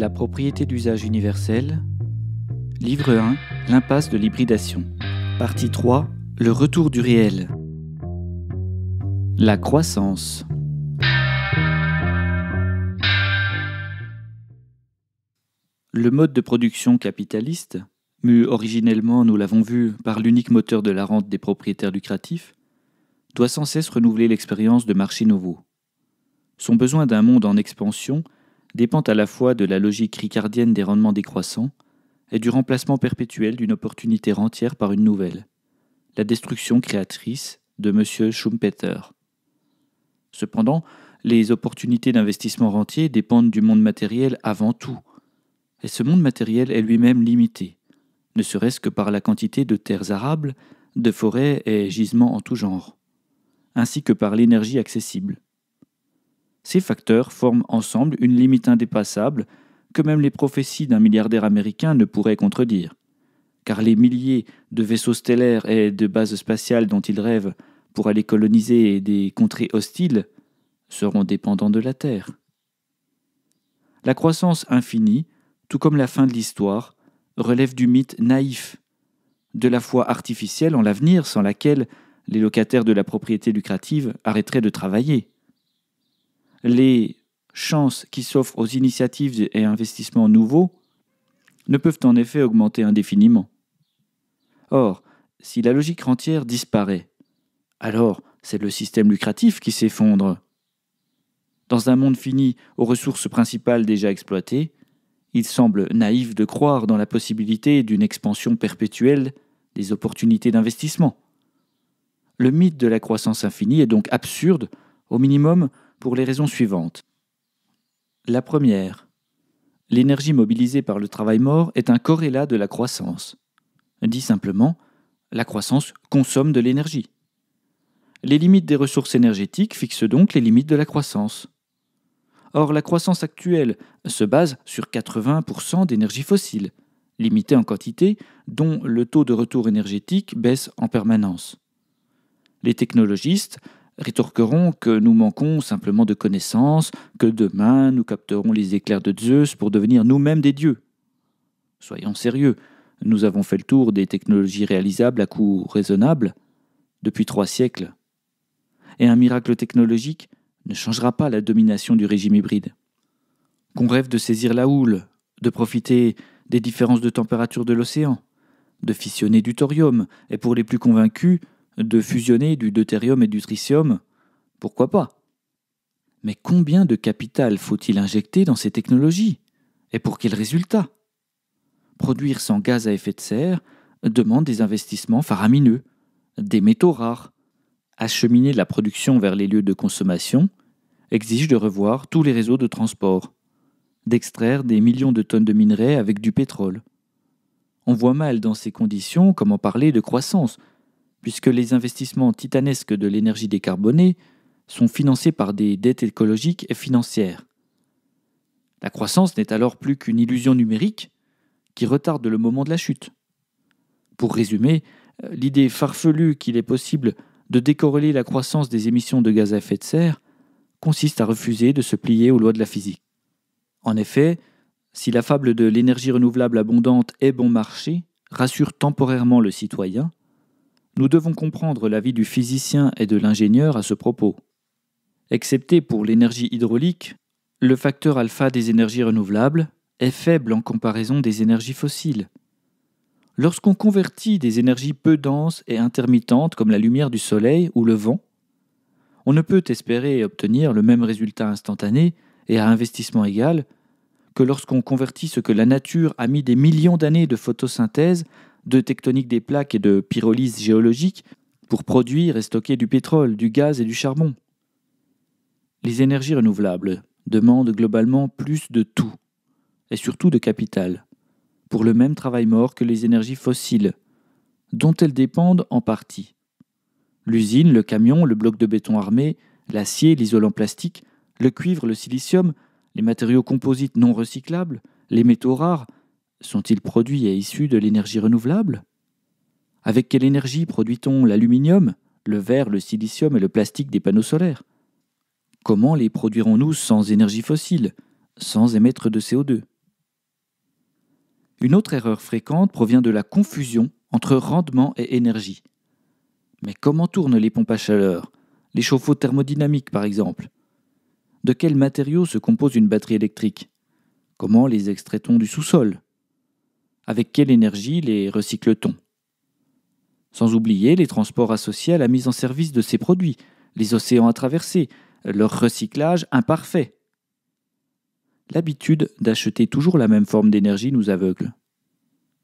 La propriété d'usage universel. Livre 1. L'impasse de l'hybridation. Partie 3. Le retour du réel. La croissance. Le mode de production capitaliste, mu originellement, nous l'avons vu, par l'unique moteur de la rente des propriétaires lucratifs, doit sans cesse renouveler l'expérience de marché nouveau. Son besoin d'un monde en expansion dépend à la fois de la logique ricardienne des rendements décroissants et du remplacement perpétuel d'une opportunité rentière par une nouvelle, la destruction créatrice de M. Schumpeter. Cependant, les opportunités d'investissement rentier dépendent du monde matériel avant tout, et ce monde matériel est lui-même limité, ne serait-ce que par la quantité de terres arables, de forêts et gisements en tout genre, ainsi que par l'énergie accessible. Ces facteurs forment ensemble une limite indépassable que même les prophéties d'un milliardaire américain ne pourraient contredire. Car les milliers de vaisseaux stellaires et de bases spatiales dont ils rêvent pour aller coloniser des contrées hostiles seront dépendants de la Terre. La croissance infinie, tout comme la fin de l'histoire, relève du mythe naïf, de la foi artificielle en l'avenir sans laquelle les locataires de la propriété lucrative arrêteraient de travailler les chances qui s'offrent aux initiatives et investissements nouveaux ne peuvent en effet augmenter indéfiniment. Or, si la logique rentière disparaît, alors c'est le système lucratif qui s'effondre. Dans un monde fini aux ressources principales déjà exploitées, il semble naïf de croire dans la possibilité d'une expansion perpétuelle des opportunités d'investissement. Le mythe de la croissance infinie est donc absurde, au minimum pour les raisons suivantes. La première, l'énergie mobilisée par le travail mort est un corrélat de la croissance. Dit simplement, la croissance consomme de l'énergie. Les limites des ressources énergétiques fixent donc les limites de la croissance. Or, la croissance actuelle se base sur 80% d'énergie fossile, limitée en quantité, dont le taux de retour énergétique baisse en permanence. Les technologistes rétorqueront que nous manquons simplement de connaissances, que demain nous capterons les éclairs de Zeus pour devenir nous-mêmes des dieux. Soyons sérieux, nous avons fait le tour des technologies réalisables à coût raisonnable depuis trois siècles. Et un miracle technologique ne changera pas la domination du régime hybride. Qu'on rêve de saisir la houle, de profiter des différences de température de l'océan, de fissionner du thorium, et pour les plus convaincus, de fusionner du deutérium et du tritium, pourquoi pas Mais combien de capital faut-il injecter dans ces technologies Et pour quel résultat Produire sans gaz à effet de serre demande des investissements faramineux, des métaux rares. Acheminer la production vers les lieux de consommation exige de revoir tous les réseaux de transport, d'extraire des millions de tonnes de minerais avec du pétrole. On voit mal dans ces conditions comment parler de croissance, puisque les investissements titanesques de l'énergie décarbonée sont financés par des dettes écologiques et financières. La croissance n'est alors plus qu'une illusion numérique qui retarde le moment de la chute. Pour résumer, euh, l'idée farfelue qu'il est possible de décorréler la croissance des émissions de gaz à effet de serre consiste à refuser de se plier aux lois de la physique. En effet, si la fable de l'énergie renouvelable abondante et bon marché rassure temporairement le citoyen, nous devons comprendre l'avis du physicien et de l'ingénieur à ce propos. Excepté pour l'énergie hydraulique, le facteur alpha des énergies renouvelables est faible en comparaison des énergies fossiles. Lorsqu'on convertit des énergies peu denses et intermittentes comme la lumière du soleil ou le vent, on ne peut espérer obtenir le même résultat instantané et à investissement égal que lorsqu'on convertit ce que la nature a mis des millions d'années de photosynthèse de tectonique des plaques et de pyrolyse géologique pour produire et stocker du pétrole, du gaz et du charbon. Les énergies renouvelables demandent globalement plus de tout, et surtout de capital, pour le même travail mort que les énergies fossiles, dont elles dépendent en partie. L'usine, le camion, le bloc de béton armé, l'acier, l'isolant plastique, le cuivre, le silicium, les matériaux composites non recyclables, les métaux rares, sont-ils produits et issus de l'énergie renouvelable Avec quelle énergie produit-on l'aluminium, le verre, le silicium et le plastique des panneaux solaires Comment les produirons-nous sans énergie fossile, sans émettre de CO2 Une autre erreur fréquente provient de la confusion entre rendement et énergie. Mais comment tournent les pompes à chaleur Les chauffe-eau thermodynamiques, par exemple De quels matériaux se compose une batterie électrique Comment les extrait-on du sous-sol avec quelle énergie les recycle-t-on Sans oublier les transports associés à la mise en service de ces produits, les océans à traverser, leur recyclage imparfait. L'habitude d'acheter toujours la même forme d'énergie nous aveugle.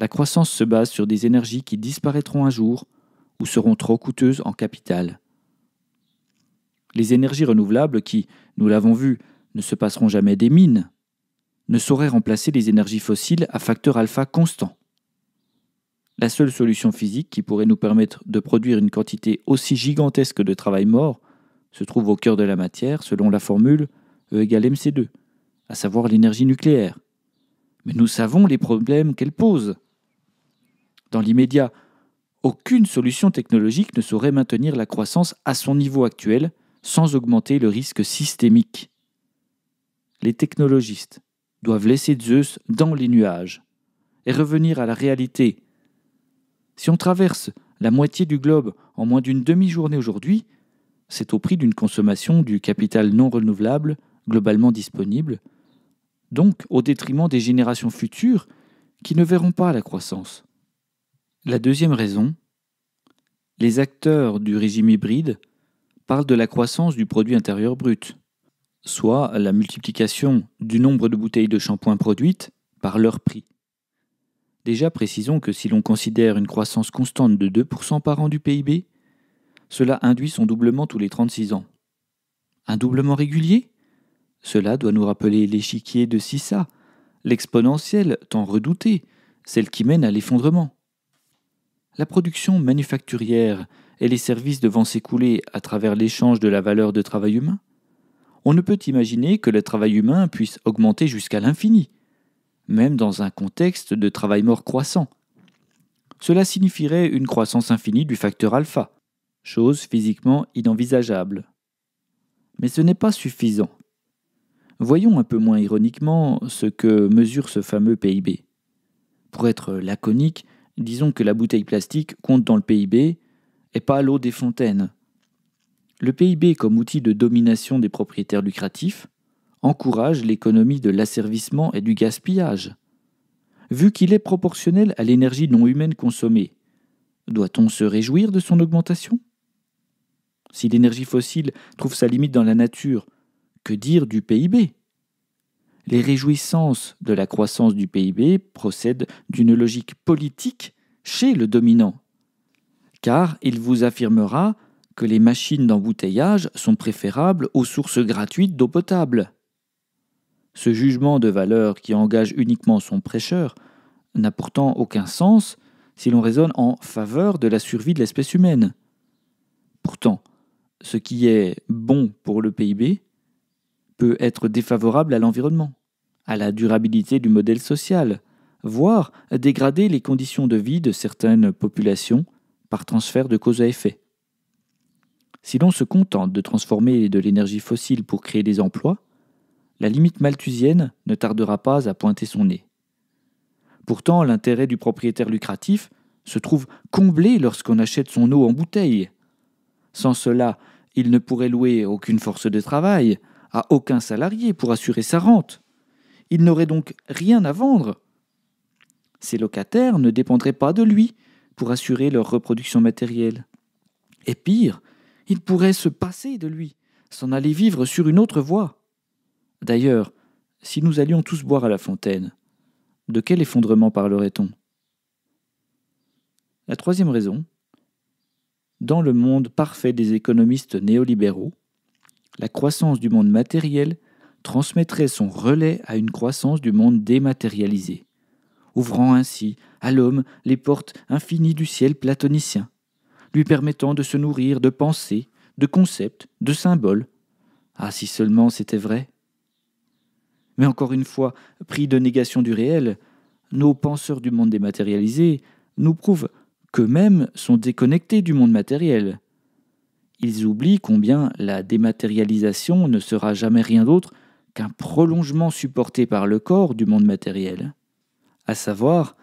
La croissance se base sur des énergies qui disparaîtront un jour ou seront trop coûteuses en capital. Les énergies renouvelables qui, nous l'avons vu, ne se passeront jamais des mines, ne saurait remplacer les énergies fossiles à facteur alpha constant. La seule solution physique qui pourrait nous permettre de produire une quantité aussi gigantesque de travail mort se trouve au cœur de la matière selon la formule E égale mc2, à savoir l'énergie nucléaire. Mais nous savons les problèmes qu'elle pose. Dans l'immédiat, aucune solution technologique ne saurait maintenir la croissance à son niveau actuel sans augmenter le risque systémique. Les technologistes, doivent laisser Zeus dans les nuages et revenir à la réalité. Si on traverse la moitié du globe en moins d'une demi-journée aujourd'hui, c'est au prix d'une consommation du capital non renouvelable globalement disponible, donc au détriment des générations futures qui ne verront pas la croissance. La deuxième raison, les acteurs du régime hybride parlent de la croissance du produit intérieur brut soit la multiplication du nombre de bouteilles de shampoing produites par leur prix. Déjà précisons que si l'on considère une croissance constante de 2% par an du PIB, cela induit son doublement tous les 36 ans. Un doublement régulier Cela doit nous rappeler l'échiquier de Sissa, l'exponentielle tant redoutée, celle qui mène à l'effondrement. La production manufacturière et les services devant s'écouler à travers l'échange de la valeur de travail humain on ne peut imaginer que le travail humain puisse augmenter jusqu'à l'infini, même dans un contexte de travail mort croissant. Cela signifierait une croissance infinie du facteur alpha, chose physiquement inenvisageable. Mais ce n'est pas suffisant. Voyons un peu moins ironiquement ce que mesure ce fameux PIB. Pour être laconique, disons que la bouteille plastique compte dans le PIB et pas l'eau des fontaines. Le PIB comme outil de domination des propriétaires lucratifs encourage l'économie de l'asservissement et du gaspillage. Vu qu'il est proportionnel à l'énergie non humaine consommée, doit-on se réjouir de son augmentation Si l'énergie fossile trouve sa limite dans la nature, que dire du PIB Les réjouissances de la croissance du PIB procèdent d'une logique politique chez le dominant, car il vous affirmera que les machines d'embouteillage sont préférables aux sources gratuites d'eau potable. Ce jugement de valeur qui engage uniquement son prêcheur n'a pourtant aucun sens si l'on raisonne en faveur de la survie de l'espèce humaine. Pourtant, ce qui est bon pour le PIB peut être défavorable à l'environnement, à la durabilité du modèle social, voire dégrader les conditions de vie de certaines populations par transfert de cause à effet. Si l'on se contente de transformer de l'énergie fossile pour créer des emplois, la limite malthusienne ne tardera pas à pointer son nez. Pourtant, l'intérêt du propriétaire lucratif se trouve comblé lorsqu'on achète son eau en bouteille. Sans cela, il ne pourrait louer aucune force de travail, à aucun salarié pour assurer sa rente. Il n'aurait donc rien à vendre. Ses locataires ne dépendraient pas de lui pour assurer leur reproduction matérielle. Et pire, il pourrait se passer de lui, s'en aller vivre sur une autre voie. D'ailleurs, si nous allions tous boire à la fontaine, de quel effondrement parlerait-on La troisième raison, dans le monde parfait des économistes néolibéraux, la croissance du monde matériel transmettrait son relais à une croissance du monde dématérialisé, ouvrant ainsi à l'homme les portes infinies du ciel platonicien, lui permettant de se nourrir de pensées, de concepts, de symboles. Ah, si seulement c'était vrai. Mais encore une fois, pris de négation du réel, nos penseurs du monde dématérialisé nous prouvent qu'eux-mêmes sont déconnectés du monde matériel. Ils oublient combien la dématérialisation ne sera jamais rien d'autre qu'un prolongement supporté par le corps du monde matériel, à savoir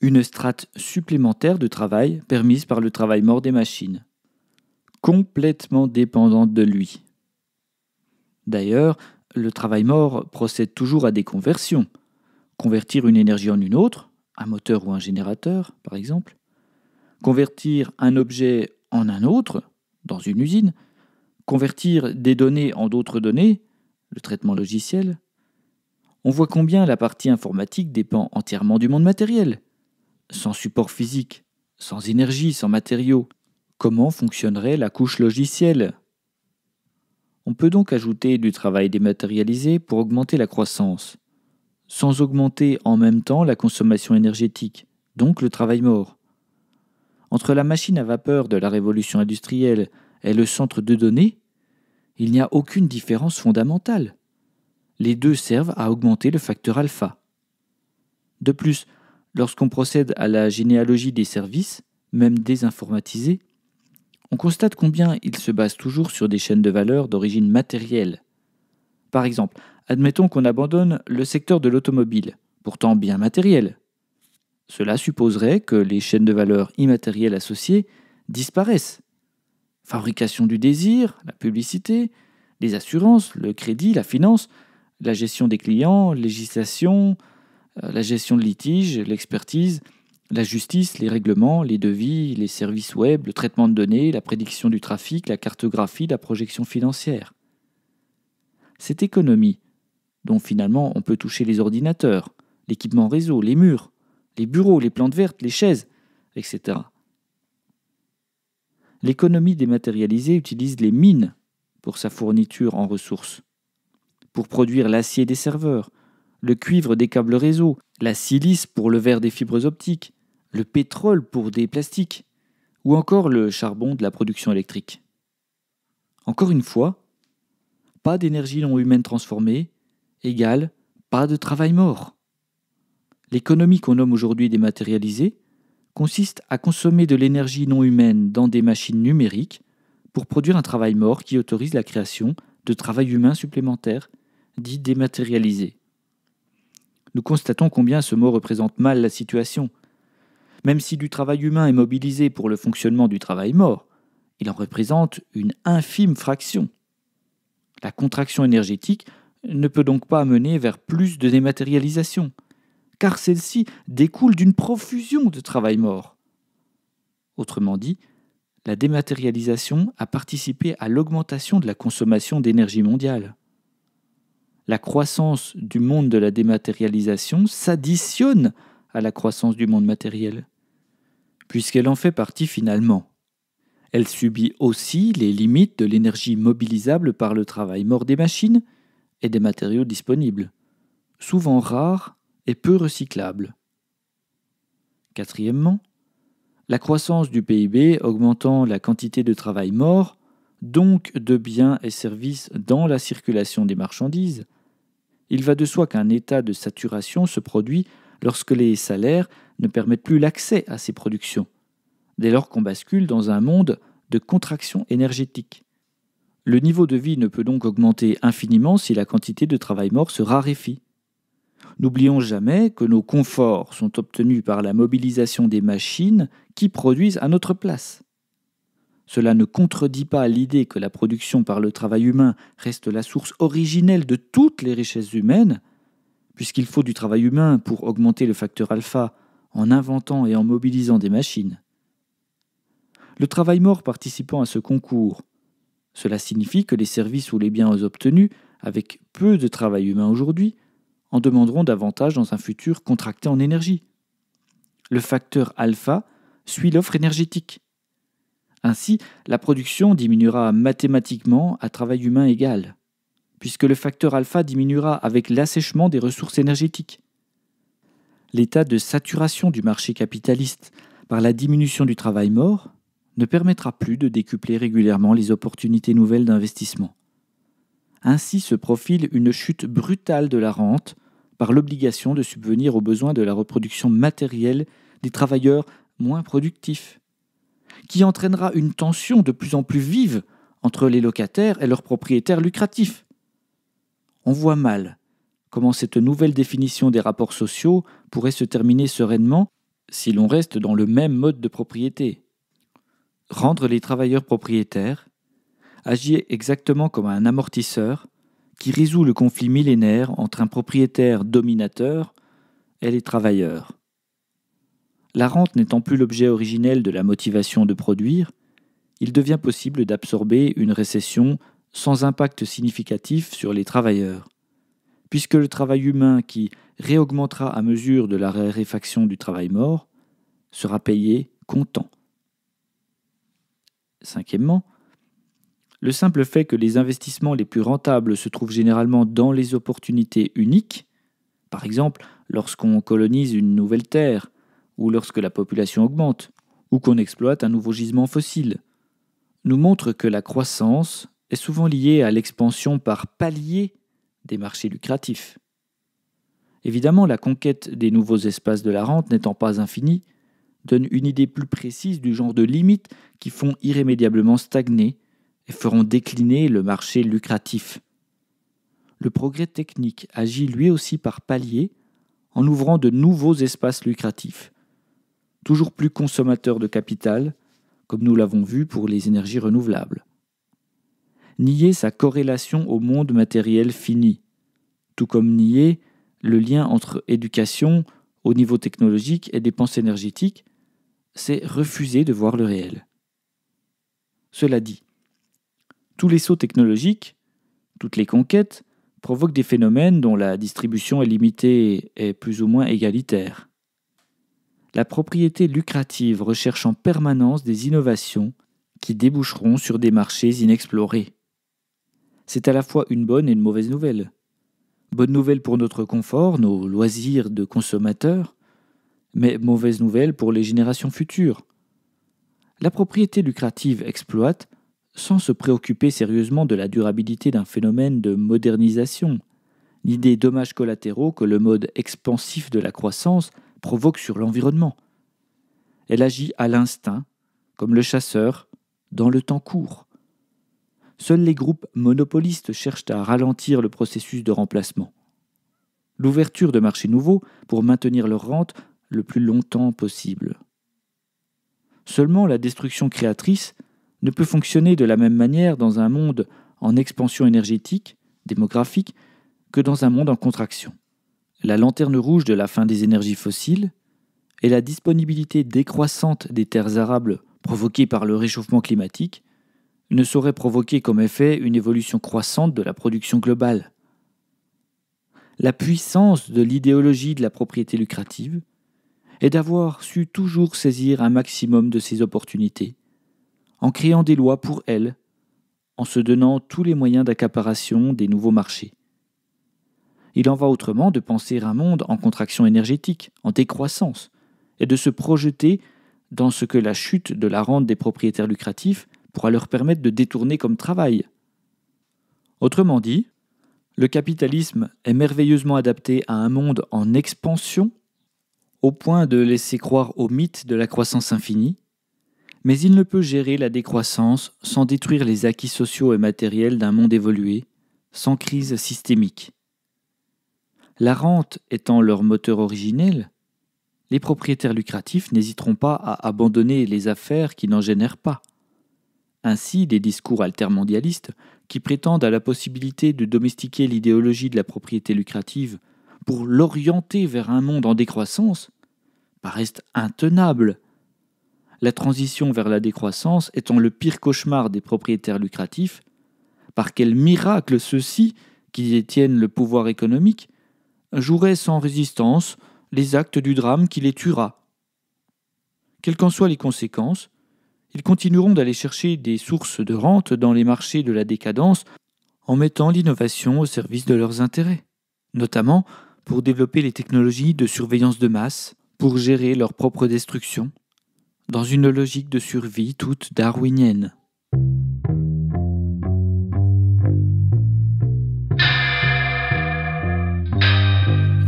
une strate supplémentaire de travail permise par le travail mort des machines, complètement dépendante de lui. D'ailleurs, le travail mort procède toujours à des conversions. Convertir une énergie en une autre, un moteur ou un générateur, par exemple. Convertir un objet en un autre, dans une usine. Convertir des données en d'autres données, le traitement logiciel. On voit combien la partie informatique dépend entièrement du monde matériel sans support physique, sans énergie, sans matériaux, comment fonctionnerait la couche logicielle On peut donc ajouter du travail dématérialisé pour augmenter la croissance, sans augmenter en même temps la consommation énergétique, donc le travail mort. Entre la machine à vapeur de la révolution industrielle et le centre de données, il n'y a aucune différence fondamentale. Les deux servent à augmenter le facteur alpha. De plus, Lorsqu'on procède à la généalogie des services, même désinformatisés, on constate combien ils se basent toujours sur des chaînes de valeur d'origine matérielle. Par exemple, admettons qu'on abandonne le secteur de l'automobile, pourtant bien matériel. Cela supposerait que les chaînes de valeur immatérielles associées disparaissent. Fabrication du désir, la publicité, les assurances, le crédit, la finance, la gestion des clients, législation, euh, la gestion de litiges, l'expertise, la justice, les règlements, les devis, les services web, le traitement de données, la prédiction du trafic, la cartographie, la projection financière. Cette économie, dont finalement on peut toucher les ordinateurs, l'équipement réseau, les murs, les bureaux, les plantes vertes, les chaises, etc. L'économie dématérialisée utilise les mines pour sa fourniture en ressources, pour produire l'acier des serveurs, le cuivre des câbles réseau, la silice pour le verre des fibres optiques, le pétrole pour des plastiques, ou encore le charbon de la production électrique. Encore une fois, pas d'énergie non humaine transformée égale pas de travail mort. L'économie qu'on nomme aujourd'hui dématérialisée consiste à consommer de l'énergie non humaine dans des machines numériques pour produire un travail mort qui autorise la création de travail humain supplémentaire, dit dématérialisé nous constatons combien ce mot représente mal la situation. Même si du travail humain est mobilisé pour le fonctionnement du travail mort, il en représente une infime fraction. La contraction énergétique ne peut donc pas mener vers plus de dématérialisation, car celle-ci découle d'une profusion de travail mort. Autrement dit, la dématérialisation a participé à l'augmentation de la consommation d'énergie mondiale la croissance du monde de la dématérialisation s'additionne à la croissance du monde matériel, puisqu'elle en fait partie finalement. Elle subit aussi les limites de l'énergie mobilisable par le travail mort des machines et des matériaux disponibles, souvent rares et peu recyclables. Quatrièmement, la croissance du PIB augmentant la quantité de travail mort, donc de biens et services dans la circulation des marchandises, il va de soi qu'un état de saturation se produit lorsque les salaires ne permettent plus l'accès à ces productions, dès lors qu'on bascule dans un monde de contraction énergétique. Le niveau de vie ne peut donc augmenter infiniment si la quantité de travail mort se raréfie. N'oublions jamais que nos conforts sont obtenus par la mobilisation des machines qui produisent à notre place. Cela ne contredit pas l'idée que la production par le travail humain reste la source originelle de toutes les richesses humaines, puisqu'il faut du travail humain pour augmenter le facteur alpha en inventant et en mobilisant des machines. Le travail mort participant à ce concours, cela signifie que les services ou les biens obtenus, avec peu de travail humain aujourd'hui, en demanderont davantage dans un futur contracté en énergie. Le facteur alpha suit l'offre énergétique. Ainsi, la production diminuera mathématiquement à travail humain égal, puisque le facteur alpha diminuera avec l'assèchement des ressources énergétiques. L'état de saturation du marché capitaliste par la diminution du travail mort ne permettra plus de décupler régulièrement les opportunités nouvelles d'investissement. Ainsi se profile une chute brutale de la rente par l'obligation de subvenir aux besoins de la reproduction matérielle des travailleurs moins productifs qui entraînera une tension de plus en plus vive entre les locataires et leurs propriétaires lucratifs. On voit mal comment cette nouvelle définition des rapports sociaux pourrait se terminer sereinement si l'on reste dans le même mode de propriété. Rendre les travailleurs propriétaires, agir exactement comme un amortisseur qui résout le conflit millénaire entre un propriétaire dominateur et les travailleurs la rente n'étant plus l'objet originel de la motivation de produire, il devient possible d'absorber une récession sans impact significatif sur les travailleurs, puisque le travail humain qui réaugmentera à mesure de la raréfaction du travail mort sera payé comptant. Cinquièmement, le simple fait que les investissements les plus rentables se trouvent généralement dans les opportunités uniques, par exemple lorsqu'on colonise une nouvelle terre ou lorsque la population augmente, ou qu'on exploite un nouveau gisement fossile, nous montre que la croissance est souvent liée à l'expansion par palier des marchés lucratifs. Évidemment, la conquête des nouveaux espaces de la rente n'étant pas infinie, donne une idée plus précise du genre de limites qui font irrémédiablement stagner et feront décliner le marché lucratif. Le progrès technique agit lui aussi par palier en ouvrant de nouveaux espaces lucratifs, toujours plus consommateur de capital, comme nous l'avons vu pour les énergies renouvelables. Nier sa corrélation au monde matériel fini, tout comme nier le lien entre éducation au niveau technologique et dépenses énergétiques, c'est refuser de voir le réel. Cela dit, tous les sauts technologiques, toutes les conquêtes, provoquent des phénomènes dont la distribution est limitée et plus ou moins égalitaire la propriété lucrative recherche en permanence des innovations qui déboucheront sur des marchés inexplorés. C'est à la fois une bonne et une mauvaise nouvelle. Bonne nouvelle pour notre confort, nos loisirs de consommateurs, mais mauvaise nouvelle pour les générations futures. La propriété lucrative exploite sans se préoccuper sérieusement de la durabilité d'un phénomène de modernisation, ni des dommages collatéraux que le mode expansif de la croissance provoque sur l'environnement. Elle agit à l'instinct, comme le chasseur, dans le temps court. Seuls les groupes monopolistes cherchent à ralentir le processus de remplacement. L'ouverture de marchés nouveaux pour maintenir leur rente le plus longtemps possible. Seulement la destruction créatrice ne peut fonctionner de la même manière dans un monde en expansion énergétique, démographique, que dans un monde en contraction la lanterne rouge de la fin des énergies fossiles et la disponibilité décroissante des terres arables provoquées par le réchauffement climatique ne sauraient provoquer comme effet une évolution croissante de la production globale. La puissance de l'idéologie de la propriété lucrative est d'avoir su toujours saisir un maximum de ces opportunités, en créant des lois pour elles, en se donnant tous les moyens d'accaparation des nouveaux marchés. Il en va autrement de penser un monde en contraction énergétique, en décroissance, et de se projeter dans ce que la chute de la rente des propriétaires lucratifs pourra leur permettre de détourner comme travail. Autrement dit, le capitalisme est merveilleusement adapté à un monde en expansion, au point de laisser croire au mythe de la croissance infinie, mais il ne peut gérer la décroissance sans détruire les acquis sociaux et matériels d'un monde évolué, sans crise systémique. La rente étant leur moteur originel, les propriétaires lucratifs n'hésiteront pas à abandonner les affaires qui n'en génèrent pas. Ainsi, des discours altermondialistes, qui prétendent à la possibilité de domestiquer l'idéologie de la propriété lucrative pour l'orienter vers un monde en décroissance, paraissent intenables. La transition vers la décroissance étant le pire cauchemar des propriétaires lucratifs, par quel miracle ceux-ci, qui détiennent le pouvoir économique, joueraient sans résistance les actes du drame qui les tuera. Quelles qu'en soient les conséquences, ils continueront d'aller chercher des sources de rente dans les marchés de la décadence en mettant l'innovation au service de leurs intérêts, notamment pour développer les technologies de surveillance de masse, pour gérer leur propre destruction, dans une logique de survie toute darwinienne.